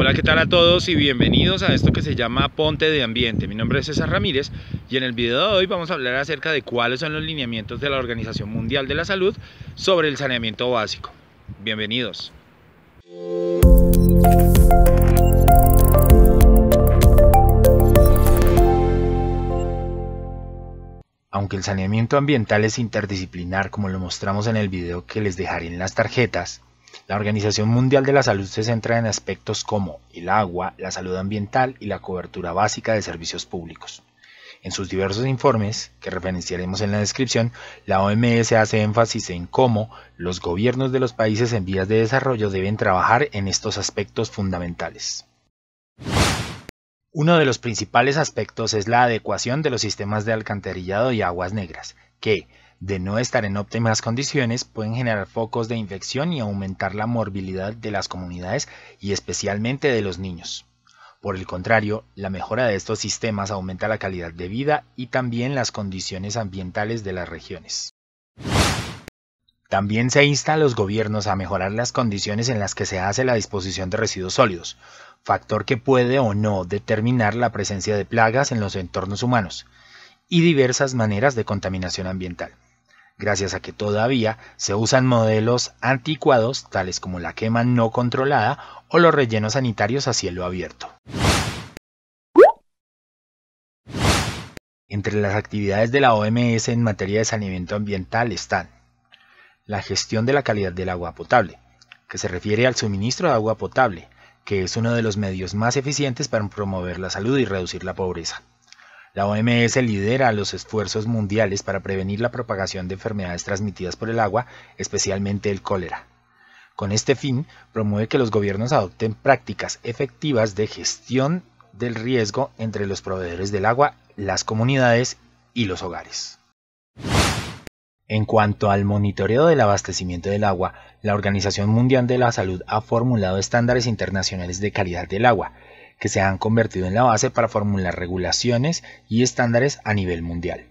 Hola, ¿qué tal a todos y bienvenidos a esto que se llama Ponte de Ambiente? Mi nombre es César Ramírez y en el video de hoy vamos a hablar acerca de cuáles son los lineamientos de la Organización Mundial de la Salud sobre el saneamiento básico. Bienvenidos. Aunque el saneamiento ambiental es interdisciplinar como lo mostramos en el video que les dejaré en las tarjetas, la Organización Mundial de la Salud se centra en aspectos como el agua, la salud ambiental y la cobertura básica de servicios públicos. En sus diversos informes, que referenciaremos en la descripción, la OMS hace énfasis en cómo los gobiernos de los países en vías de desarrollo deben trabajar en estos aspectos fundamentales. Uno de los principales aspectos es la adecuación de los sistemas de alcantarillado y aguas negras, que, de no estar en óptimas condiciones pueden generar focos de infección y aumentar la morbilidad de las comunidades y especialmente de los niños. Por el contrario, la mejora de estos sistemas aumenta la calidad de vida y también las condiciones ambientales de las regiones. También se insta a los gobiernos a mejorar las condiciones en las que se hace la disposición de residuos sólidos, factor que puede o no determinar la presencia de plagas en los entornos humanos y diversas maneras de contaminación ambiental gracias a que todavía se usan modelos anticuados tales como la quema no controlada o los rellenos sanitarios a cielo abierto. Entre las actividades de la OMS en materia de saneamiento ambiental están la gestión de la calidad del agua potable, que se refiere al suministro de agua potable, que es uno de los medios más eficientes para promover la salud y reducir la pobreza. La OMS lidera los esfuerzos mundiales para prevenir la propagación de enfermedades transmitidas por el agua, especialmente el cólera. Con este fin, promueve que los gobiernos adopten prácticas efectivas de gestión del riesgo entre los proveedores del agua, las comunidades y los hogares. En cuanto al monitoreo del abastecimiento del agua, la Organización Mundial de la Salud ha formulado estándares internacionales de calidad del agua, que se han convertido en la base para formular regulaciones y estándares a nivel mundial.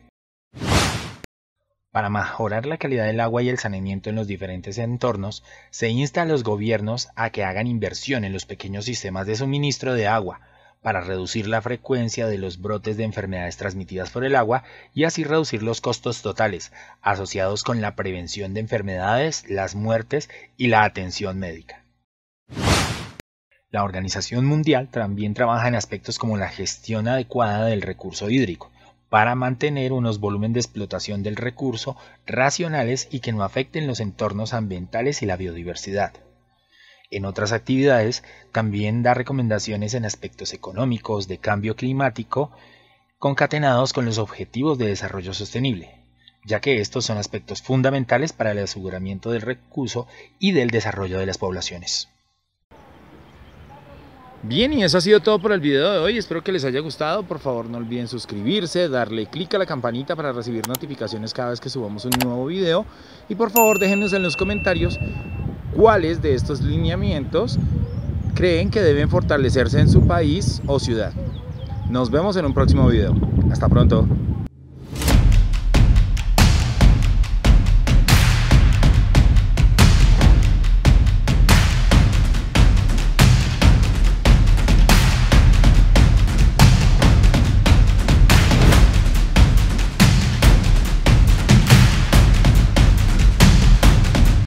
Para mejorar la calidad del agua y el saneamiento en los diferentes entornos, se insta a los gobiernos a que hagan inversión en los pequeños sistemas de suministro de agua, para reducir la frecuencia de los brotes de enfermedades transmitidas por el agua y así reducir los costos totales asociados con la prevención de enfermedades, las muertes y la atención médica. La Organización Mundial también trabaja en aspectos como la gestión adecuada del recurso hídrico, para mantener unos volúmenes de explotación del recurso racionales y que no afecten los entornos ambientales y la biodiversidad. En otras actividades, también da recomendaciones en aspectos económicos de cambio climático concatenados con los objetivos de desarrollo sostenible, ya que estos son aspectos fundamentales para el aseguramiento del recurso y del desarrollo de las poblaciones. Bien, y eso ha sido todo por el video de hoy, espero que les haya gustado, por favor no olviden suscribirse, darle clic a la campanita para recibir notificaciones cada vez que subamos un nuevo video y por favor déjenos en los comentarios cuáles de estos lineamientos creen que deben fortalecerse en su país o ciudad. Nos vemos en un próximo video, hasta pronto.